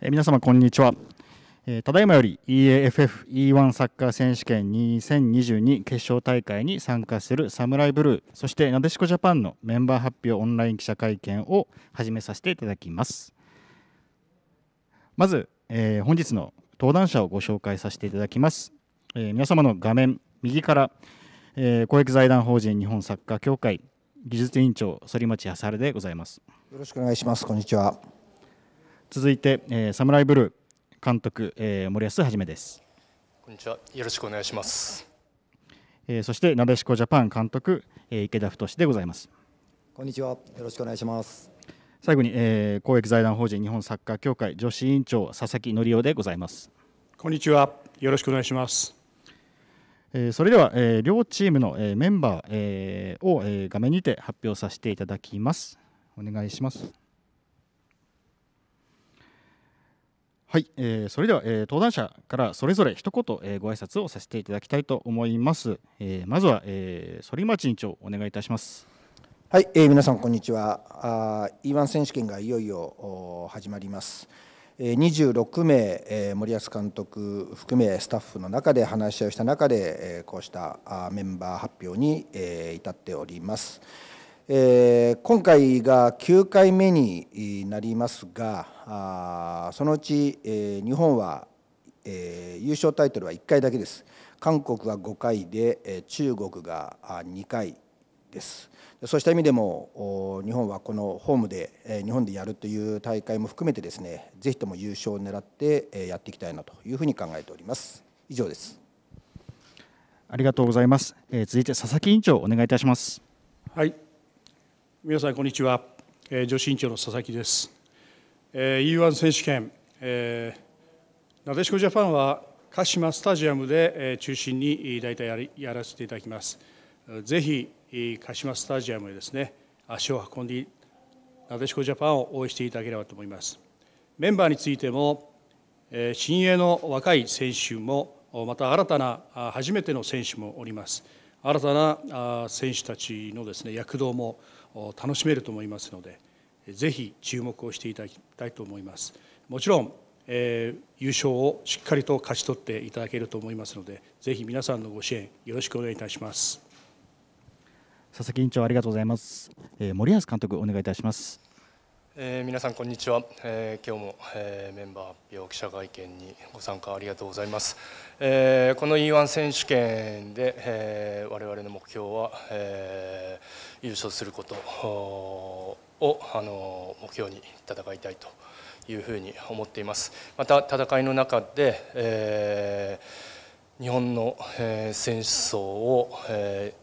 え皆様こんにちは、えただいまより EAFFE1 サッカー選手権2022決勝大会に参加するサムライブルーそしてなでしこジャパンのメンバー発表オンライン記者会見を始めさせていただきますまず、えー、本日の登壇者をご紹介させていただきます、えー、皆様の画面右から、えー、公益財団法人日本サッカー協会技術委員長反町康晴でございますよろしくお願いしますこんにちは続いて、えー、サムライブルー監督、えー、森保はじめですこんにちはよろしくお願いします、えー、そしてなでしこジャパン監督、えー、池田太でございますこんにちはよろしくお願いします最後に、えー、公益財団法人日本サッカー協会女子委員長佐々木則夫でございますこんにちはよろしくお願いしますえー、それでは、えー、両チームの、えー、メンバー、えー、を、えー、画面にて発表させていただきますお願いしますはい、えー、それでは、えー、登壇者からそれぞれ一言、えー、ご挨拶をさせていただきたいと思います。えー、まずは、えー、反町院長、お願いいたします。はい、えー、皆さん、こんにちは。ー E1 選手権がいよいよ始まります。26名、森保監督含めスタッフの中で話し合いをした中で、こうしたメンバー発表に、至っております。えー、今回が9回目になりますがあそのうち、えー、日本は、えー、優勝タイトルは1回だけです韓国は5回で、え中国が2回ですそうした意味でも日本はこのホームで、え日本でやるという大会も含めてですねぜひとも優勝を狙って、えやっていきたいなというふうに考えております以上ですありがとうございます、え続いて佐々木委員長お願いいたしますはい皆さんこんにちは、えー、女子委員長の佐々木です、えー、U1 選手権、えー、なでしこジャパンは鹿島スタジアムで、えー、中心に大体やりやらせていただきますぜひ鹿島スタジアムへですね足を運んでなでしこジャパンを応援していただければと思いますメンバーについても、えー、新鋭の若い選手もまた新たな初めての選手もおります新たな選手たちのですね躍動も楽しめると思いますのでぜひ注目をしていただきたいと思いますもちろん、えー、優勝をしっかりと勝ち取っていただけると思いますのでぜひ皆さんのご支援よろしくお願いいたします佐々木委員長ありがとうございます、えー、森保監督お願いいたしますえー、皆さんこんにちは、えー、今日も、えー、メンバー発表記者会見にご参加ありがとうございます、えこの E1 選手権で、え我々の目標は、え優勝することをあの目標に戦いたいというふうに思っていますまた戦いの中で、え日本の、え選手層を、え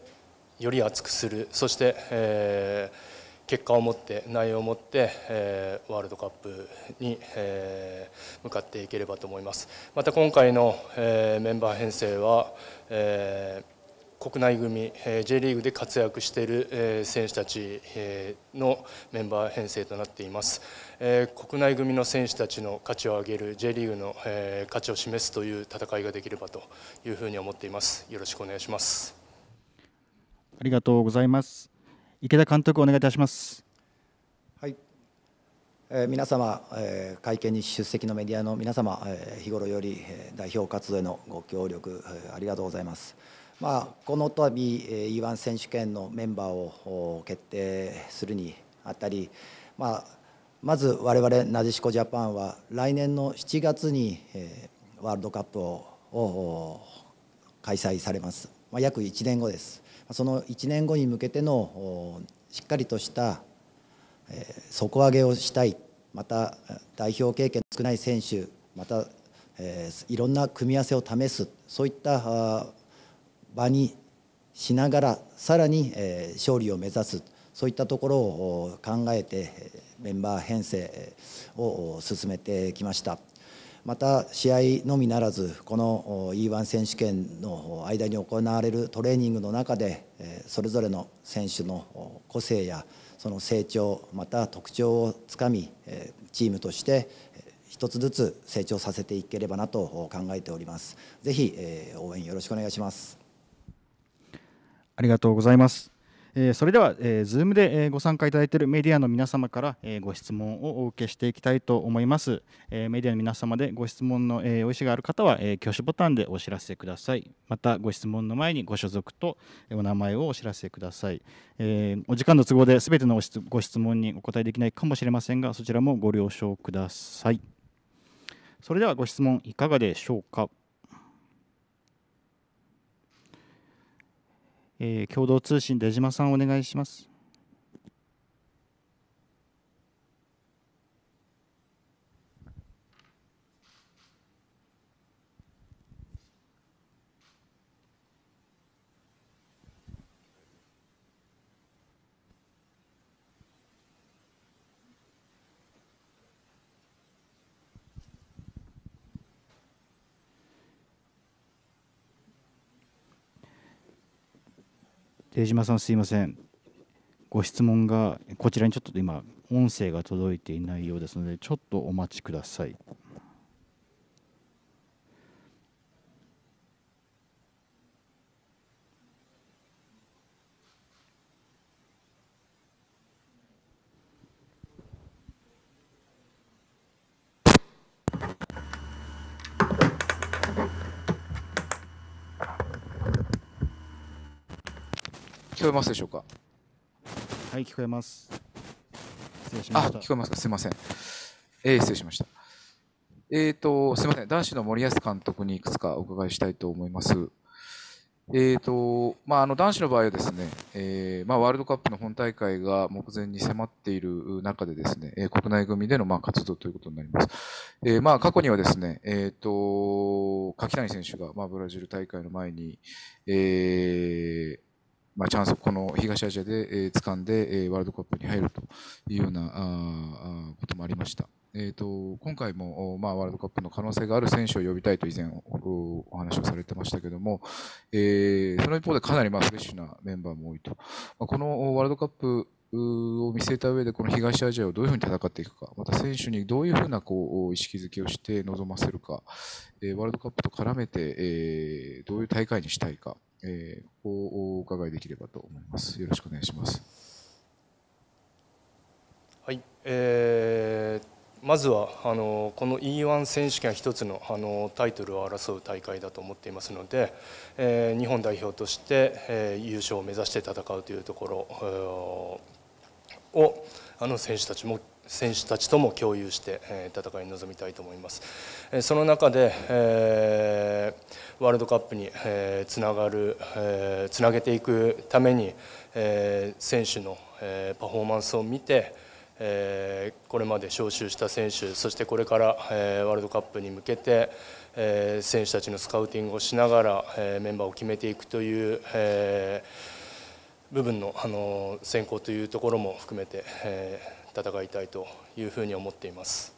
より厚くするそして、えー結果を持って内容を持って、えー、ワールドカップに、えー、向かっていければと思いますまた今回の、えー、メンバー編成は、え国内組、え J リーグで活躍している、え選手たち、えのメンバー編成となっています、え国内組の選手たちの価値を上げる J リーグの、え価値を示すという戦いができればというふうに思っていますよろしくお願いしますありがとうございます池田監督、お願いいたします。はいえー、皆様、えー、会見に出席のメディアの皆様、えー、日頃より代表活動へのご協力、えー、ありがとうございます。まあ、この度 E1 選手権のメンバーを決定するにあたり、まあ、まず我々なでしこジャパンは来年の7月にワールドカップを開催されます、まあ、約1年後です。その1年後に向けてのしっかりとした底上げをしたいまた代表経験の少ない選手またいろんな組み合わせを試すそういった場にしながらさらに勝利を目指すそういったところを考えてメンバー編成を進めてきました。また試合のみならずこの E1 選手権の間に行われるトレーニングの中でそれぞれの選手の個性やその成長また特徴をつかみチームとして一つずつ成長させていければなと考えております。ぜひ応援よろしくお願いします。ありがとうございます。えそれでは、えー、Zoom で、えご参加いただいているメディアの皆様から、えご質問をお受けしていきたいと思います、えメディアの皆様でご質問の、えー、お意思がある方は、え挙手ボタンでお知らせくださいまたご質問の前にご所属とお名前をお知らせください、えお時間の都合で全てのご質問にお答えできないかもしれませんがそちらもご了承くださいそれではご質問いかがでしょうかえー、共同通信出島さんお願いします。出島さんすいませんご質問がこちらにちょっと今音声が届いていないようですのでちょっとお待ちください。こえますでしょうかはい聞こえます失礼しましたあ聞こえますかすみません、えー、失礼しましたえーと、すみません、男子の森保監督にいくつかお伺いしたいと思います。えーとまあ、あの男子の場合はですね、えーまあ、ワールドカップの本大会が目前に迫っている中でですね、えー、国内組でのまあ活動ということになります。えーまあ、過去にはですね、えーと、と柿谷選手がまあブラジル大会の前に、えーまあ、チャンスをこの東アジアで、えー、掴んで、えー、ワールドカップに入るというようなああこともありました。えーと、今回も、まあ、ワールドカップの可能性がある選手を呼びたいと以前お話をされてましたけども、えー、その一方でかなりまあフレッシュなメンバーも多いと、まあ、このワールドカップを見据えた上でこの東アジアをどういうふうに戦っていくかまた選手にどういうふうなこう意識づけをして臨ませるか、えワールドカップと絡めて、えどういう大会にしたいか、えここをお伺いできればと思います。よろしくお願いします。はい、えーまずはあのこの E1 選手権一つのあのタイトルを争う大会だと思っていますので、えー、日本代表として、えー、優勝を目指して戦うというところ、をあの選手たちも選手たちとも共有して戦いに臨みたいと思いますその中で、えー、ワールドカップに、えー、つながる、えー、つなげていくために、えー、選手の、えー、パフォーマンスを見て、えー、これまで招集した選手そしてこれから、えー、ワールドカップに向けて、えー、選手たちのスカウティングをしながら、えー、メンバーを決めていくという、えー部分のあの選考というところも含めて、えー、戦いたいというふうに思っています。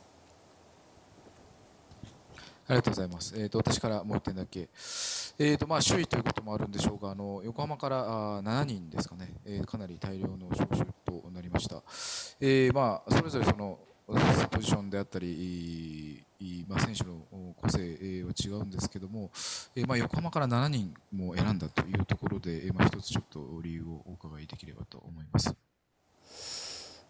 ありがとうございます。えっ、ー、と私からもう一点だけ、えっ、ー、とまあ周囲ということもあるんでしょうが、あの横浜からあ7人ですかね、えー、かなり大量の招集となりました。えー、まあそれぞれそのポジションであったりまあ、選手の個性は違うんですけども、えまあ、横浜から7人も選んだというところで、えまあ、一つちょっと理由をお伺いできればと思います。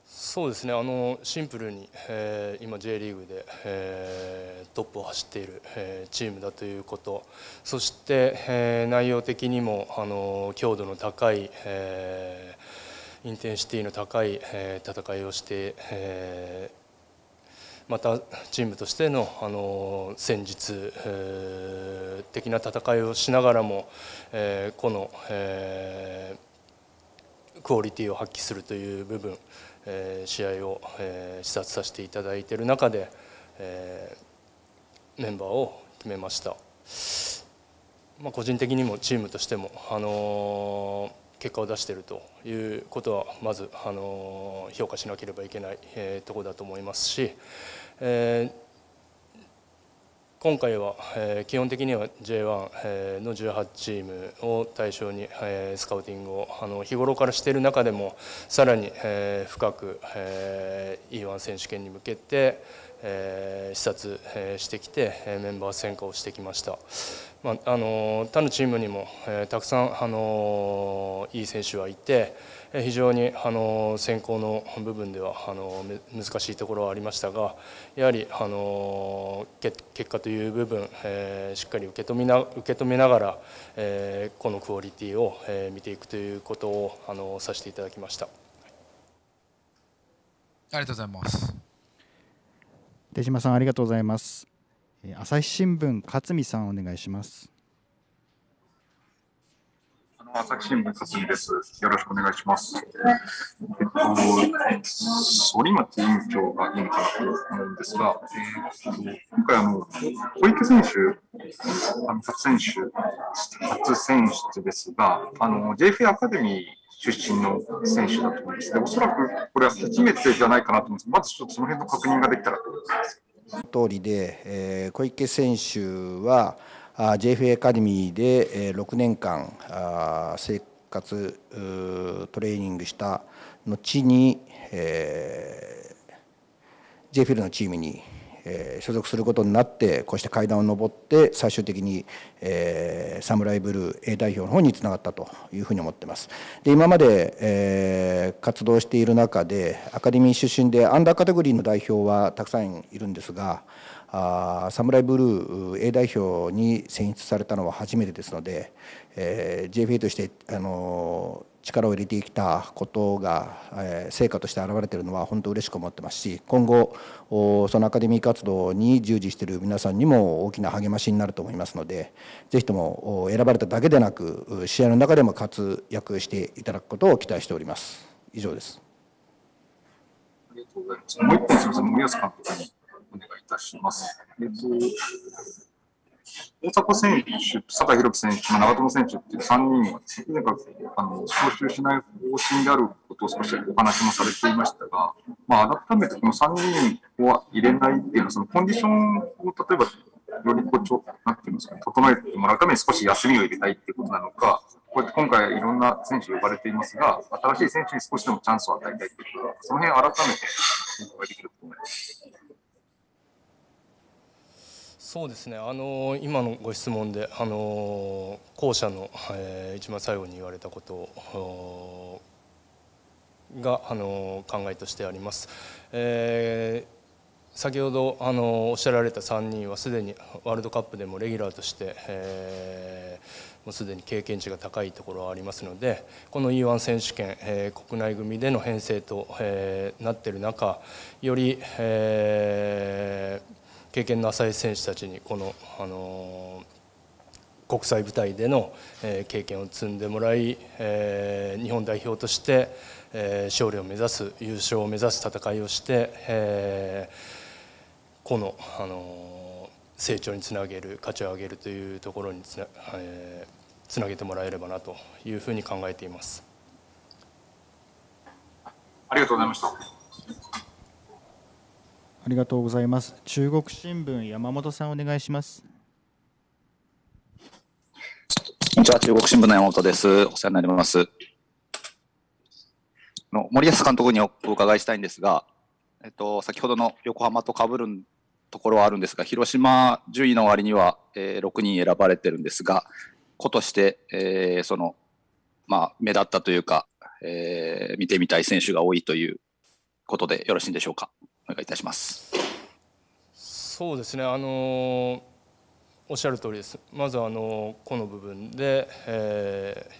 そうですねあのシンプルに、えー、今 J リーグで、えー、トップを走っている、えー、チームだということそして、えー、内容的にもあの強度の高い、えー、インテンシティの高い、えー、戦いをして、えーまたチームとしてのあの戦術、えー、的な戦いをしながらも、えー、この、えー、クオリティを発揮するという部分、えー、試合を、えー、視察させていただいている中で、えー、メンバーを決めました。まあ、個人的にもチームとしても、あのー結果を出しているということはまずあの評価しなければいけない、えー、ところだと思いますし、えー、今回は、えー、基本的には J1、えー、の18チームを対象に、えー、スカウティングをあの日頃からしている中でもさらに、えー、深く、えー、E1 選手権に向けて、え視察してきてメンバー選考してきました、まあ、あの他のチームにも、えたくさんあのいい選手はいて非常にあの選考の部分ではあの難しいところはありましたがやはりあの結果という部分、えしっかり受け止めな受け止めながら、えこのクオリティを、え見ていくということをあのさせていただきました。ありがとうございます。手島さんありがとうございます。朝日新聞勝美さんお願いします。朝日新聞勝美です。よろしくお願いします。えっと、反町委員長がかと思うんですが、えっと、今回あの、小池選手、あの初選手、初選出ですが、あの、j f アカデミー出身の選手だと思います。で、おそらくこれは初めてじゃないかなと思います。まずちょっとその辺の確認ができたらと思います。通りで、えー、小池選手は JFA アカデミーで、えー、6年間あ生活トレーニングした後に、えー、JFL のチームにえー、所属することになってこうして階段を上って最終的に、えー、サムライブルー A 代表の方につながったというふうに思ってますで今まで、えー、活動している中でアカデミー出身でアンダーカテゴリーの代表はたくさんいるんですがあサムライブルー A 代表に選出されたのは初めてですので、えー、JFA としてあのー力を入れてきたことが、え成果として表れているのは本当嬉しく思ってますし今後そのアカデミー活動に従事している皆さんにも大きな励ましになると思いますのでぜひとも選ばれただけでなく試合の中でも活躍していただくことを期待しております以上ですありがとうございますもう一本すみません森保監督にお願いいたしますえっと大迫選手、坂井宏樹選手、長友選手っていう3人は、なんかあの招集しない方針であることを少しお話もされていましたが、まあ、改めてこの3人は入れないっていうのは、そのコンディションを例えば、よりこうなんていうんですか、ね、整えてもらうために少し休みを入れたいっていうことなのか、こうやって今回いろんな選手呼ばれていますが、新しい選手に少しでもチャンスを与えたいということは、その辺改めてお伺いできると思います。そうですね、あの今のご質問で、あの後者の、えー、一番最後に言われたことが、あの考えとしてあります。えー先ほどあのおっしゃられた3人はすでにワールドカップでもレギュラーとして、えー、もうすでに経験値が高いところはありますのでこの E1 選手権、えー、国内組での編成と、えー、なっている中より、えー経験の浅い選手たちにこの、あの国際舞台での、え経験を積んでもらい、え日本代表として、え勝利を目指す優勝を目指す戦いをして、えこの、あの成長につなげる価値を上げるというところにつな,、えつなげてもらえればなというふうに考えています。ありがとうございました。ありがとうございます。中国新聞山本さんお願いします。こんにちは、中国新聞の山本です。お世話になります。の森保監督にお伺いしたいんですが、えっと、先ほどの横浜とかぶるところはあるんですが、広島順位の割には、えー、6人選ばれてるんですが、子として、えー、その、まあ、目立ったというか、えー、見てみたい選手が多いということでよろしいんでしょうか。お願いいたしますそうですねあのおっしゃる通りですまずあの個の部分で、え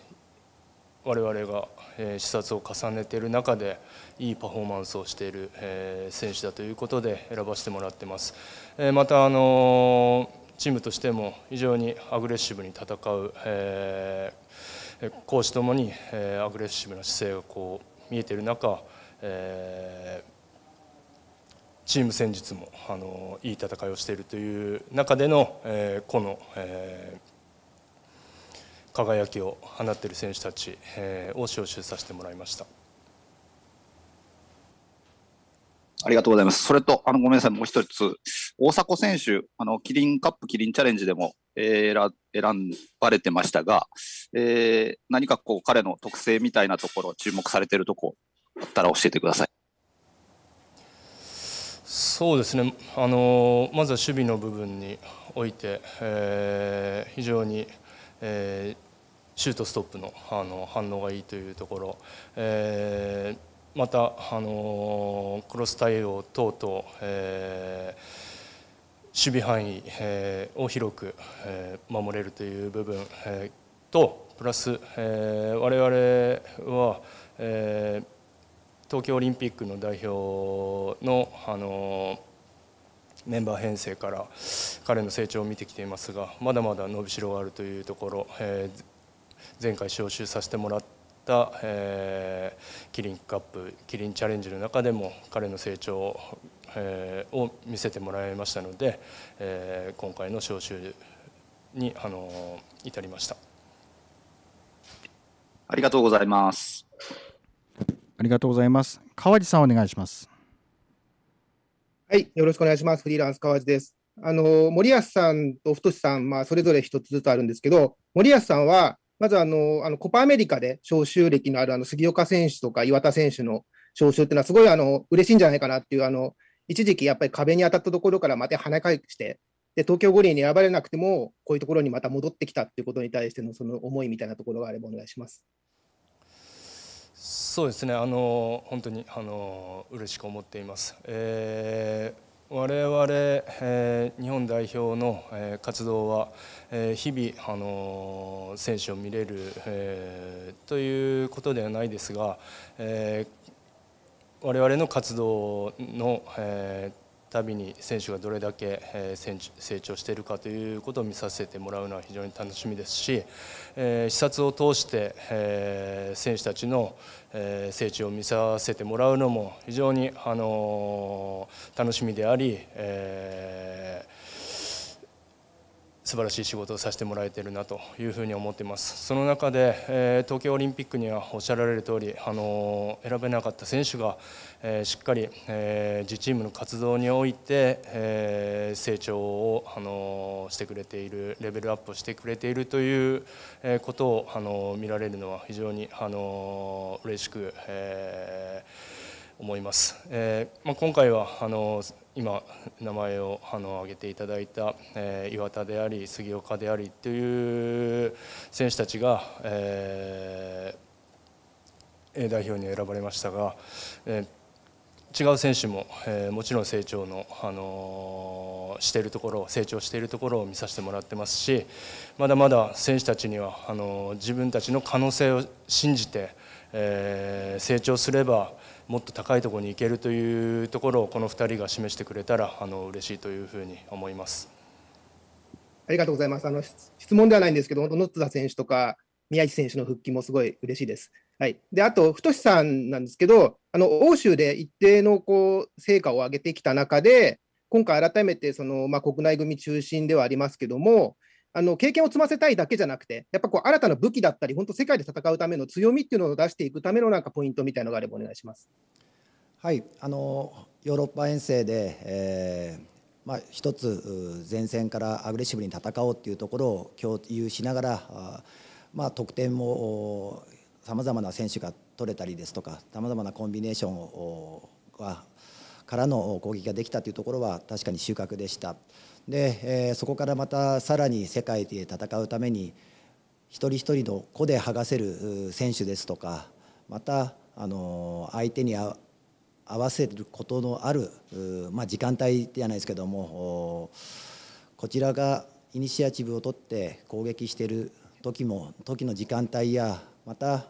ー、我々が、えー、視察を重ねている中でいいパフォーマンスをしている、えー、選手だということで選ばせてもらってます、えー、またあのチームとしても非常にアグレッシブに戦う、えー、講師ともに、えー、アグレッシブな姿勢がこう見えている中、えーチーム戦術もあのいい戦いをしているという中での、えー、この、えー、輝きを放っている選手たち、えー、を招集させてもらいました。ありがとうございます。それと、あの、ごめんなさい、もう一つ、大迫選手、あの、キリンカップ、キリンチャレンジでも、えー、選ばれてましたが、えー、何かこう、彼の特性みたいなところ、注目されてるとこあったら教えてください。そうですねあのまずは守備の部分において、えー、非常に、えー、シュートストップのあの反応がいいというところ、えー、またあのクロス対応等々、え守備範囲、えを広く、え守れるという部分、えとプラス、えー、我々は、えー東京オリンピックの代表のあのメンバー編成から彼の成長を見てきていますがまだまだ伸びしろがあるというところ、えー、前回招集させてもらった、えー、キリンカップキリンチャレンジの中でも彼の成長、えー、を見せてもらいましたので、えー、今回の招集にあの至りました。ありがとうございます。ありがとうございます。川地さん、お願いします。はい、よろしくお願いします。フリーランス川地です。あの森保さんと太さん、まあ、それぞれ1つずつあるんですけど、森保さんは、まずあのあのコパアメリカで招集歴のあるあの杉岡選手とか岩田選手の招集っていうのは、すごいあの嬉しいんじゃないかなっていう、あの一時期やっぱり壁に当たったところからまた跳ね返して、で東京五輪に選ばれなくても、こういうところにまた戻ってきたっていうことに対してのその思いみたいなところがあればお願いします。そうですねあの本当にあの嬉しく思っています。えー我々、えー、日本代表の、えー、活動は、えー、日々、あの選手を見れる、えー、ということではないですが、えー、我々の活動の、えーたびに選手がどれだけ成長しているかということを見させてもらうのは非常に楽しみですし視察を通して選手たちの成長を見させてもらうのも非常に楽しみであり、え素晴らしい仕事をさせてもらえてるなというふに思ってますその中で、え東京オリンピックにはおっしゃられる通りあの選べなかった選手が、えしっかり、え自チームの活動において、え成長をあのしてくれているレベルアップをしてくれているということをあの見られるのは非常にあの嬉しく、え思います。えまあ、今回はあの今名前をあの挙げていただいた、えー、岩田であり杉岡でありという選手たちが、えー、代表に選ばれましたが、えー、違う選手も、えー、もちろん成長の、あのー、しているところ成長しているところを見させてもらってますしまだまだ選手たちにはあのー、自分たちの可能性を信じて、えー、成長すればもっと高いところに行けるというところをこの2人が示してくれたらあの嬉しいというふうに思います。ありがとうございます。あの質問ではないんですけど、本当野津田選手とか宮市選手の復帰もすごい嬉しいです。はい、であと、太さんなんですけど、あの欧州で一定のこう成果を上げてきた中で、今回改めてその、まあ、国内組中心ではありますけども、あの経験を積ませたいだけじゃなくて、やっぱこう新たな武器だったり、本当、世界で戦うための強みっていうのを出していくためのなんかポイントみたいのがあればお願いします。はいあのヨーロッパ遠征で、えーまあ、一つ前線からアグレッシブに戦おうっていうところを共有しながら、まあ、得点もさまざまな選手が取れたりですとかさまざまなコンビネーションをからの攻撃ができたというところは確かに収穫でした。で、えー、そこからまたさらに世界で戦うために一人一人の個で剥がせる選手ですとかまたあの相手に合わせることのある、まあ、時間帯じゃないですけどもこちらがイニシアチブを取って攻撃している時も時の時間帯やまた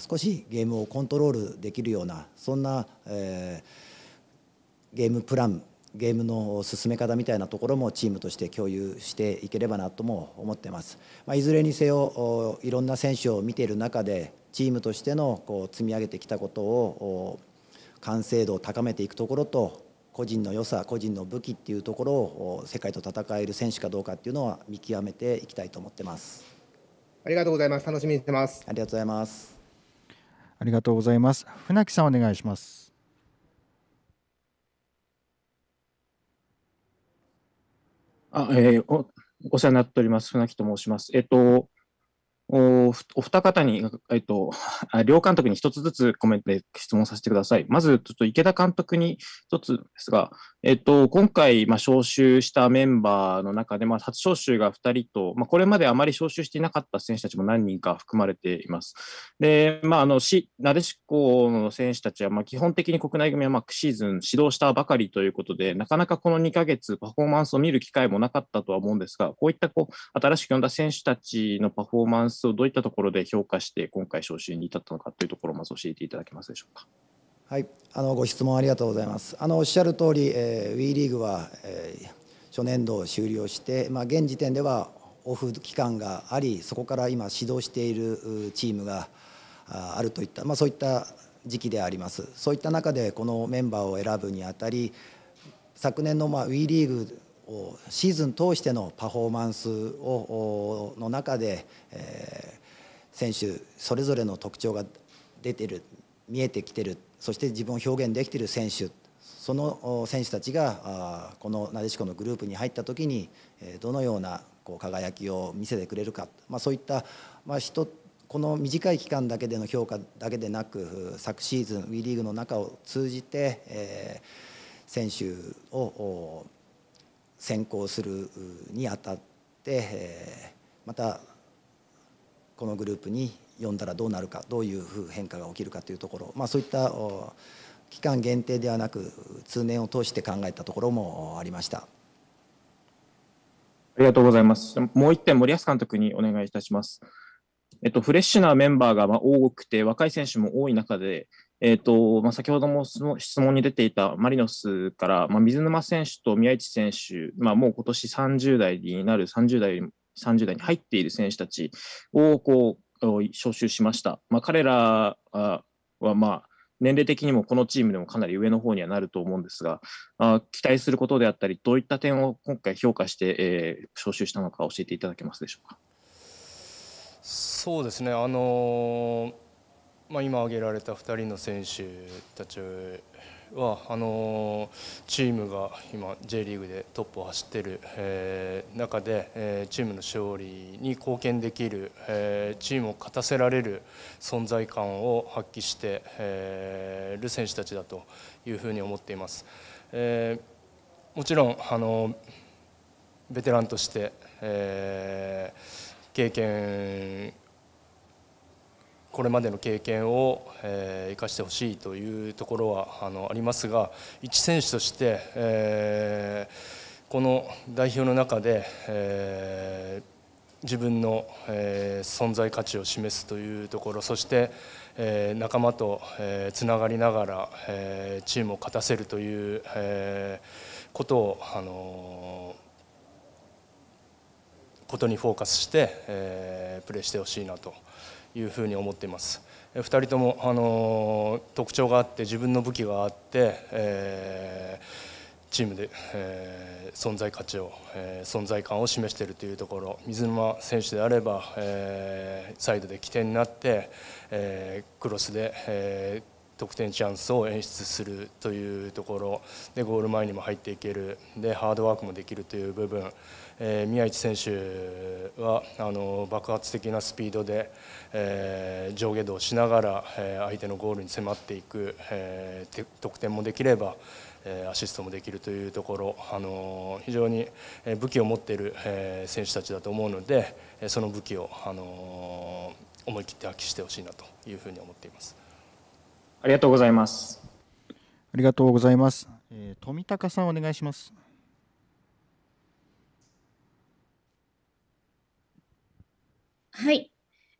少しゲームをコントロールできるようなそんな、えー、ゲームプランゲームの進め方みたいなところもチームとして共有していければなとも思ってます。まあ、いずれにせよいろんな選手を見ている中でチームとしてのこう積み上げてきたことを完成度を高めていくところと個人の良さ個人の武器っていうところを世界と戦える選手かどうかっていうのは見極めていきたいと思ってます。ありがとうございます。楽しみにしてます。ありがとうございます。ありがとうございます。船木さんお願いします。あえー、おお世話になっております。船木と申します。えっと、おお二方に、えっと、両監督に一つずつコメントで質問させてください。まず、ちょっと池田監督に一つですが、えっと、今回、まあ、招集したメンバーの中で、まあ、初招集が2人と、まあ、これまであまり招集していなかった選手たちも何人か含まれています。で、まあ、あの、し、なでしこの選手たちは、まあ、基本的に国内組は、まあ、シーズン指導したばかりということで、なかなかこの2ヶ月、パフォーマンスを見る機会もなかったとは思うんですが、こういった、こう、新しく呼んだ選手たちのパフォーマンススをどういったところで評価して、今回、招集に至ったのかというところをまず教えていただけますでしょうか。はい、あのご質問ありがとうございます。あのおっしゃる通り、えー、ウィーリーグは、えー、初年度を終了して、まあ、現時点ではオフ期間があり、そこから今、指導しているチームがあるといった、まあ、そういった時期であります。そういった中でこのメンバーを選ぶにあたり昨年のまあィーリーグシーズン通してのパフォーマンスをの中で、え選手それぞれの特徴が出てる見えてきてるそして自分を表現できてる選手その選手たちがこのなでしこのグループに入った時にどのようなこう輝きを見せてくれるか、まあ、そういった、まあ、人この短い期間だけでの評価だけでなく昨シーズン WE リーグの中を通じて、え選手を選考するにあたって、またこのグループに呼んだらどうなるかどういう変化が起きるかというところ、まあ、そういった期間限定ではなく通年を通して考えたところもありました。ありがとうございます。もう一点、森保監督にお願いいたします。えっと、フレッシュなメンバーが多くて、若い選手も多い中で、えーとまあ、先ほども質問に出ていたマリノスから、まあ、水沼選手と宮市選手、まあ、もう今年30代になる30代、30代に入っている選手たちをこう招集しました。まあ、彼らは、まあ、年齢的にもこのチームでもかなり上の方にはなると思うんですが、あ期待することであったり、どういった点を今回評価して、えー、招集したのか教えていただけますでしょうか。そうですねあのーまあ、今挙げられた2人の選手たちはあのチームが今 J リーグでトップを走っている、えー、中で、えー、チームの勝利に貢献できる、えー、チームを勝たせられる存在感を発揮して、えー、る選手たちだというふうに思っています。えー、もちろんあのベテランとして、えー、経験これまでの経験を、え生かしてほしいというところはあのありますが一選手として、えこの代表の中で、え自分の、え存在価値を示すというところそして、え仲間と、えつながりながら、えチームを勝たせるという、えことを、あのことにフォーカスして、えプレーしてほしいなと。いうふうに思っています。2人とも、あの特徴があって自分の武器があって、えー、チームで、えー、存在価値を、えー、存在感を示しているというところ水沼選手であれば、えサイドで起点になって、えクロスで、え得点チャンスを演出するというところでゴール前にも入っていけるでハードワークもできるという部分えー、宮市選手はあの爆発的なスピードで、えー、上下動しながら、えー、相手のゴールに迫っていく、えー、得点もできれば、えー、アシストもできるというところ、あの非常に武器を持っている、えー、選手たちだと思うのでその武器を、あの思い切って発揮してほしいなというふうに思っています。ありがとうございます。ありがとうございます。えー、富高さんお願いします。はい。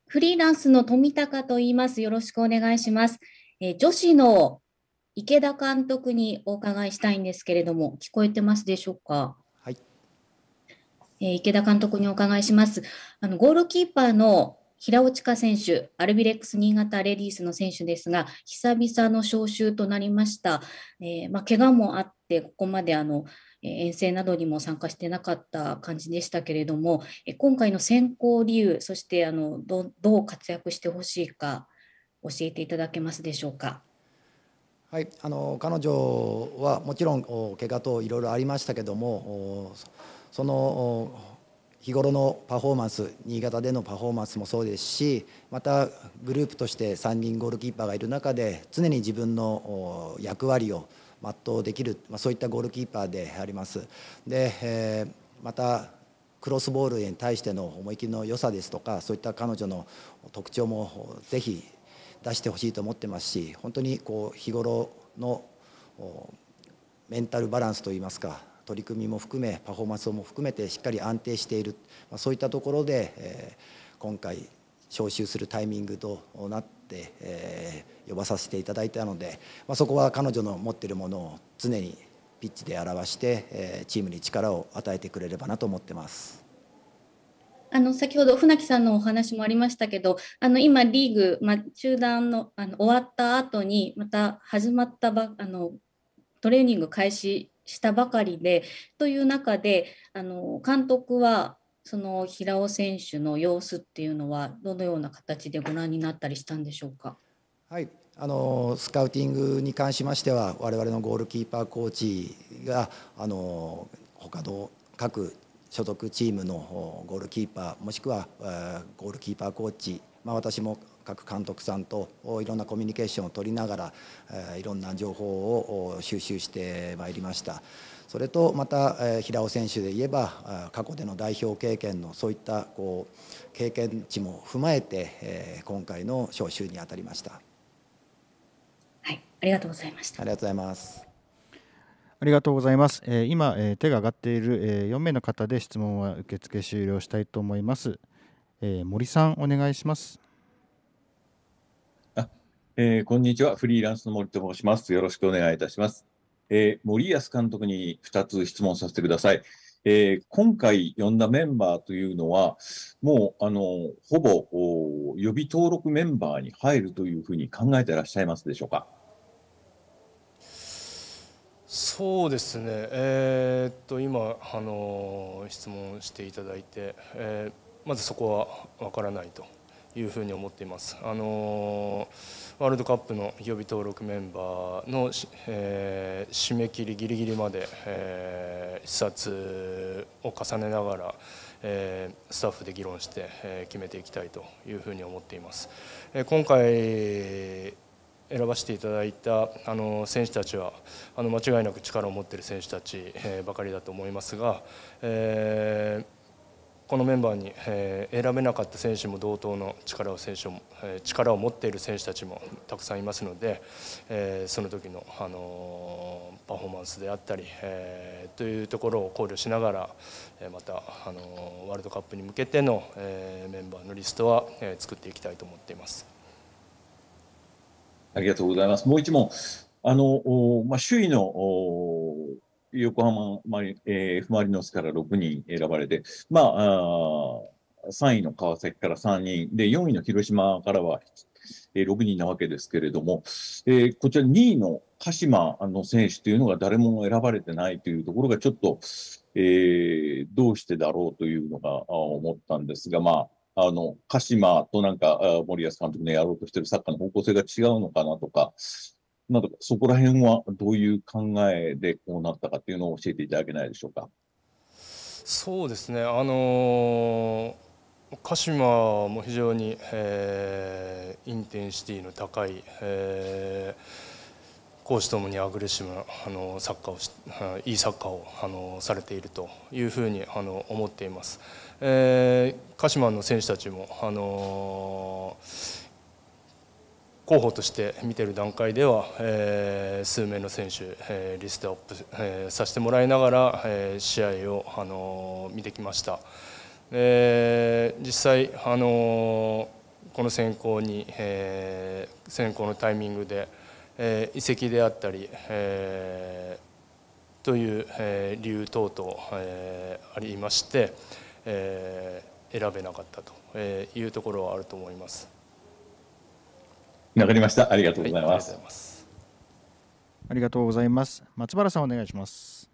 フリーランスの富高と言います。よろしくお願いします。え女子の池田監督にお伺いしたいんですけれども、聞こえてますでしょうか。はい。え池田監督にお伺いします。あのゴールキーパーの平尾千佳選手、アルビレックス新潟レディースの選手ですが、久々の招集となりました。えー、まあ、怪我もあって、ここまであの遠征などにも参加してなかった感じでしたけれども今回の選考理由そしてあのどどう活躍してほしいか教えていただけますでしょうか。はい、あの彼女はもちろん怪我といろいろありましたけどもその日頃のパフォーマンス新潟でのパフォーマンスもそうですしまたグループとして3人ゴールキーパーがいる中で常に自分の役割を全うできる、まあ、そういったゴールキーパーであります。で、えー、またクロスボールに対しての思い切りの良さですとかそういった彼女の特徴もぜひ出してほしいと思ってますし本当にこう日頃のメンタルバランスといいますか取り組みも含めパフォーマンスも含めてしっかり安定している、まあ、そういったところで、えー、今回招集するタイミングとなって、えー、呼ばさせていただいたので、まあ、そこは彼女の持っているものを常にピッチで表して、えー、チームに力を与えてくれればなと思ってます。あの先ほど船木さんのお話もありましたけどあの今リーグ、まあ、中断のあの終わった後にまた始まったばあのトレーニング開始したばかりでという中であの監督はその平尾選手の様子っていうのはどのような形でご覧になったりしたんでしょうか。はいあのスカウティングに関しましては我々のゴールキーパーコーチがあの他の各所属チームのゴールキーパーもしくはゴールキーパーコーチ、まあ、私も各監督さんといろんなコミュニケーションを取りながらいろんな情報を収集してまいりました。それとまた平尾選手で言えば過去での代表経験のそういったこう経験値も踏まえて今回の招集にあたりました。はい、ありがとうございました。ありがとうございます。ありがとうございます。えー、今、えー、手が上がっている、えー、4名の方で質問は受付終了したいと思います。えー、森さんお願いします。あ、えー、こんにちは。フリーランスの森と申します。よろしくお願いいたします。えー、森保監督に2つ質問させてください。えー、今回呼んだメンバーというのは、もうあのほぼお予備登録メンバーに入るというふうに考えていらっしゃいますでしょうか。そうですね、えー、っと今あの、質問していただいて、えー、まずそこは分からないというふうに思っています。あのー、ワールドカップの予備登録メンバーの、えー、締め切りぎりぎりまで、えー、視察を重ねながら、えー、スタッフで議論して、えー、決めていきたいというふうに思っています。えー、今回選ばせていただいたあの選手たちはあの間違いなく力を持っている選手たち、えー、ばかりだと思いますが、えー、このメンバーに、え選べなかった選手も同等の力を選手も、え力を持っている選手たちもたくさんいますので、えその時の、あのパフォーマンスであったり、えというところを考慮しながら、えまた、あのワールドカップに向けての、えメンバーのリストは、え作っていきたいと思っています。ありがとうございます。もう一問、あのまあ、周囲の横浜マリ、えー、F・ マリノスから6人選ばれて、まあ、あ3位の川崎から3人、で、4位の広島からは、えー、6人なわけですけれども、えー、こちら2位の鹿島の選手というのが誰も選ばれてないというところがちょっと、えー、どうしてだろうというのが思ったんですが、まあ、あの、鹿島となんか森保監督のやろうとしてるサッカーの方向性が違うのかなとか、なんかそこら辺はどういう考えでこうなったかっていうのを教えていただけないでしょうか。そうですね、あの鹿島も非常に、えー、インテンシティの高い、えー、攻守ともにアグレッシブなあのサッカーをしいいサッカーをあのされているというふうにあの思っています、えー、鹿島の選手たちもあのー候補として見てる段階では、えー、数名の選手、えー、リストアップ、えー、させてもらいながら、えー、試合を、あのー、見てきました。えー、実際、あのー、この選考に、えー、選考のタイミングで、えー、移籍であったり、えー、という、えー、理由等々、えー、ありまして、えー、選べなかったというところはあると思います。わかりました。ありがとうございます。はい、ありがとうございます。松原さんお願いします。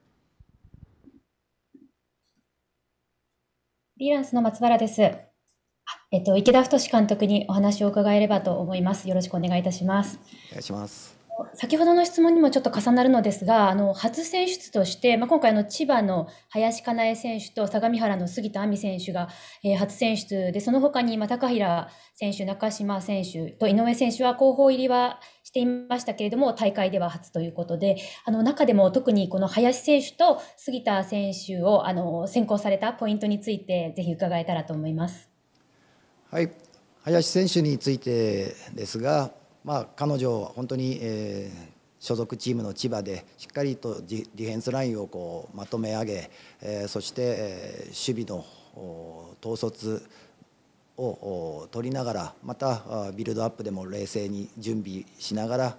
フリーランスの松原です。えっと池田太監督にお話を伺えればと思います。よろしくお願いいたします。お願いします。先ほどの質問にもちょっと重なるのですが、あの初選出として、まあ、今回の千葉の林かなえ選手と相模原の杉田亜美選手が、えー、初選出で、その他に、まあ、高平選手、中島選手と井上選手は後方入りはしていましたけれども、大会では初ということで、あの中でも特にこの林選手と杉田選手をあの選考されたポイントについて、ぜひ伺えたらと思います。はい林選手についてですがまあ、彼女は本当に、えー、所属チームの千葉でしっかりとディフェンスラインをこうまとめ上げ、えー、そして、えー、守備の統率を取りながらまたビルドアップでも冷静に準備しながら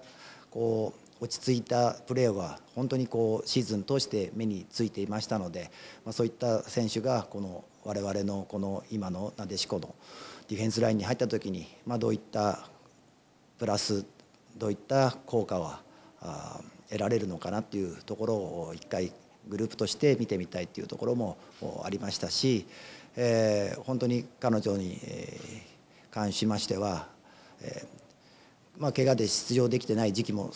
こう落ち着いたプレーは本当にこうシーズン通して目についていましたので、まあ、そういった選手がこの我々のこの今のなでしこのディフェンスラインに入った時に、まあ、どういったプラスどういった効果は得られるのかなっていうところを一回グループとして見てみたいっていうところもありましたし、えー、本当に彼女に関しましては、えー、まあ、怪我で出場できてない時期も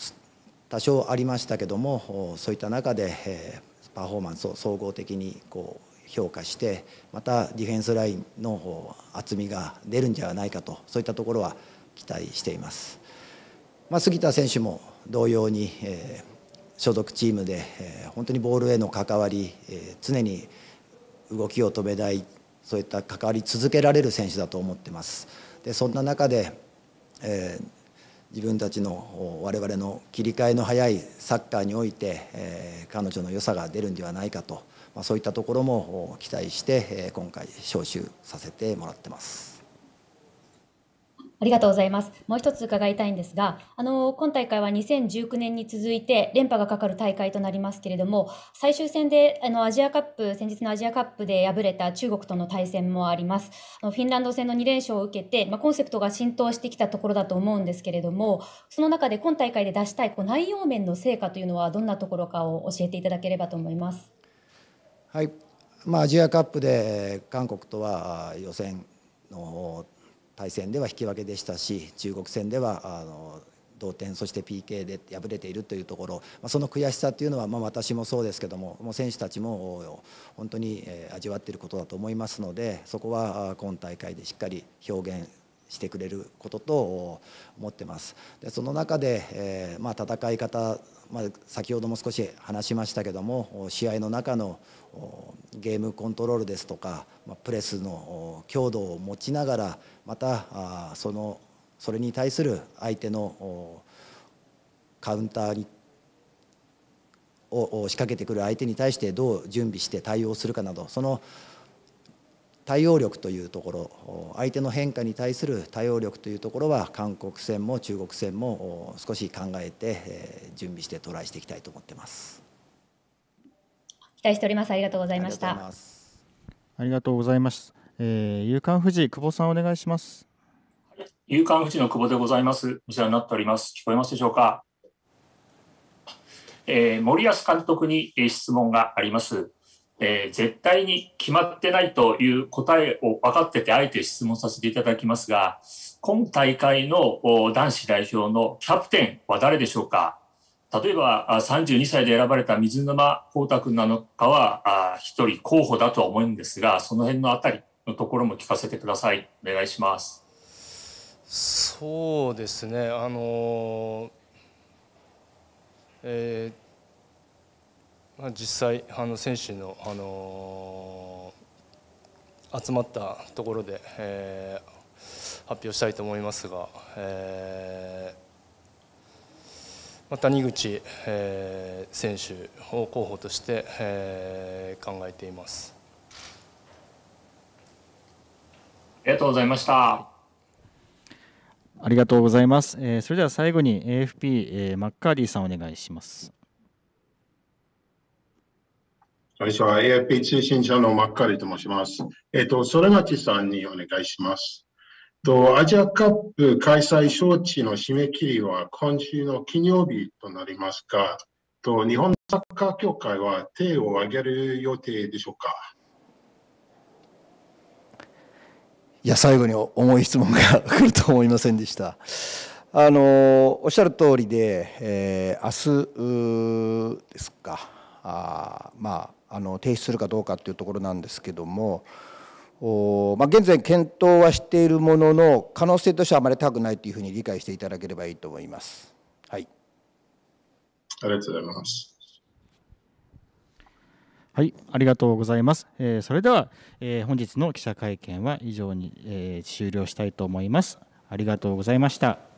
多少ありましたけどもそういった中で、えー、パフォーマンスを総合的にこう評価してまたディフェンスラインの厚みが出るんじゃないかとそういったところは期待しています、まあ、杉田選手も同様に、えー、所属チームで、えー、本当にボールへの関わり、えー、常に動きを止めないそういった関わり続けられる選手だと思ってますでそんな中で、えー、自分たちの我々の切り替えの早いサッカーにおいて、えー、彼女の良さが出るんではないかと、まあ、そういったところも期待して、え今回招集させてもらってます。ありがとうございます。もう一つ伺いたいんですが、あの、今大会は2019年に続いて連覇がかかる大会となりますけれども、最終戦で、あの、アジアカップ、先日のアジアカップで敗れた中国との対戦もあります。あのフィンランド戦の2連勝を受けて、まあ、コンセプトが浸透してきたところだと思うんですけれども、その中で今大会で出したいこう内容面の成果というのはどんなところかを教えていただければと思います。はい。まあ、アジアカップで韓国とは予選の対戦では引き分けでしたし中国戦ではあの同点そして PK で敗れているというところ、まその悔しさというのは、ま私もそうですけどももう選手たちも本当に味わっていることだと思いますのでそこは今大会でしっかり表現してくれることと思ってますでその中で、えー、まあ、戦い方、まあ、先ほども少し話しましたけども試合の中のゲームコントロールですとか、まプレスの強度を持ちながらまたそのそれに対する相手のカウンターにを仕掛けてくる相手に対してどう準備して対応するかなどその対応力というところ相手の変化に対する対応力というところは韓国戦も中国戦も少し考えて準備してトライしていきたいと思ってます期待しておりますありがとうございましたありがとうございますえー、夕刊富士、久保さんお願いします。夕刊富士の久保でございます。お世話になっております。聞こえますでしょうか。えー、森保監督に質問があります。えー、絶対に決まってないという答えを分かってて、あえて質問させていただきますが、今大会の男子代表のキャプテンは誰でしょうか例えば、32歳で選ばれた水沼孝太君なのかは、一人候補だとは思うんですが、その辺のあたり、のところも聞かせてくださいお願いしますそうですねあのえーまあ、実際あの選手の、あの集まったところで、えー、発表したいと思いますが、えー、まあ、谷口、えー、選手を候補として、えー、考えています。ありがとうございました。ありがとうございます。えー、それでは最後に AFP、えー、マッカーリーさんお願いします。最初は AFP 通信社のマッカーリーと申します。えっ、ー、と、ソレマチさんにお願いします。とアジアカップ開催招致の締め切りは今週の金曜日となりますが、と日本サッカー協会は手を挙げる予定でしょうか。いや最後に重い質問が来ると思いませんでした。あのおっしゃる通りで、えー、明日ですかあまああの提出するかどうかというところなんですけどもお、まあ、現在検討はしているものの可能性としてはあまり高くないというふうに理解していただければいいと思います。はい、ありがとうございます。はい、ありがとうございます。えー、それでは、えー、本日の記者会見は以上に、えー、終了したいと思います。ありがとうございました。